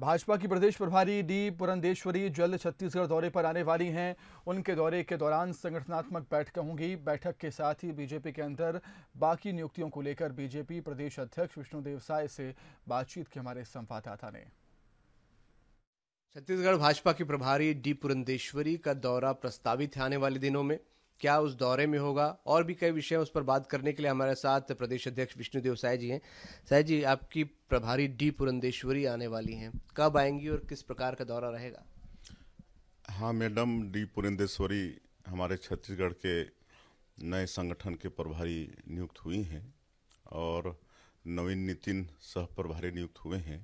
भाजपा की प्रदेश प्रभारी डी पुरंदेश्वरी जल्द छत्तीसगढ़ दौरे पर आने वाली हैं उनके दौरे के दौरान संगठनात्मक बैठक होंगी बैठक के साथ ही बीजेपी के अंदर बाकी नियुक्तियों को लेकर बीजेपी प्रदेश अध्यक्ष विष्णुदेव साय से बातचीत की हमारे संवाददाता ने छत्तीसगढ़ भाजपा की प्रभारी डी पुरंदेश्वरी का दौरा प्रस्तावित है आने वाले दिनों में क्या उस दौरे में होगा और भी कई विषय उस पर बात करने के लिए हमारे साथ प्रदेश अध्यक्ष विष्णुदेव साय जी हैं साय जी आपकी प्रभारी डी पुरंदेश्वरी आने वाली हैं कब आएंगी और किस प्रकार का दौरा रहेगा हाँ मैडम डी पुरंदेश्वरी हमारे छत्तीसगढ़ के नए संगठन के प्रभारी नियुक्त हुई हैं और नवीन नितिन सह प्रभारी नियुक्त हुए हैं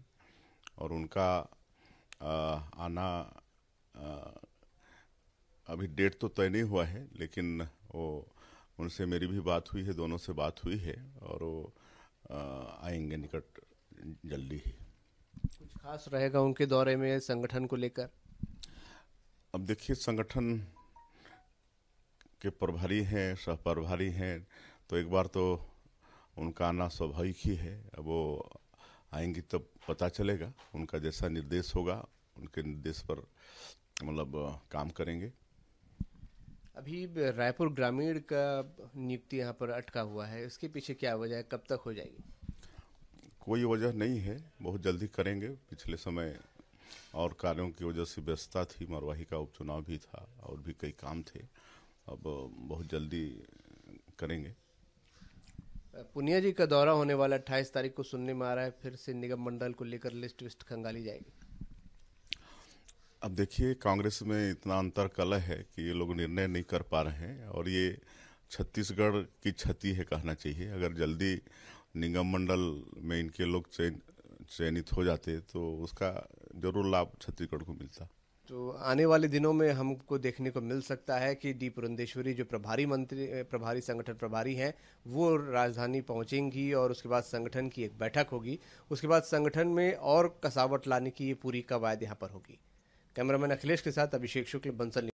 और उनका आना अभी डेट तो तय नहीं हुआ है लेकिन वो उनसे मेरी भी बात हुई है दोनों से बात हुई है और वो आएंगे निकट जल्दी ही कुछ खास रहेगा उनके दौरे में संगठन को लेकर अब देखिए संगठन के प्रभारी हैं सह प्रभारी हैं तो एक बार तो उनका आना स्वाभाविक ही है अब वो आएंगी तब पता चलेगा उनका जैसा निर्देश होगा उनके निर्देश पर मतलब काम करेंगे अभी रायपुर ग्रामीण का नियुक्ति यहाँ पर अटका हुआ है उसके पीछे क्या वजह है कब तक हो जाएगी कोई वजह नहीं है बहुत जल्दी करेंगे पिछले समय और कार्यों की वजह से व्यस्तता थी मरवाही का उपचुनाव भी था और भी कई काम थे अब बहुत जल्दी करेंगे पुनिया जी का दौरा होने वाला अट्ठाईस तारीख को सुनने में आ रहा है फिर से निगम मंडल को लेकर लिस्ट विस्ट खंगाली जाएगी अब देखिए कांग्रेस में इतना अंतर कलह है कि ये लोग निर्णय नहीं कर पा रहे हैं और ये छत्तीसगढ़ की क्षति है कहना चाहिए अगर जल्दी निगम मंडल में इनके लोग चयन चयनित हो जाते तो उसका जरूर लाभ छत्तीसगढ़ को मिलता तो आने वाले दिनों में हमको देखने को मिल सकता है कि डी पुरंदेश्वरी जो प्रभारी मंत्री प्रभारी संगठन प्रभारी हैं वो राजधानी पहुंचेंगी और उसके बाद संगठन की एक बैठक होगी उसके बाद संगठन में और कसावट लाने की ये पूरी कवायद यहाँ पर होगी कैमरामैन अखिलेश के साथ अभिषेक शुक्ल बंसल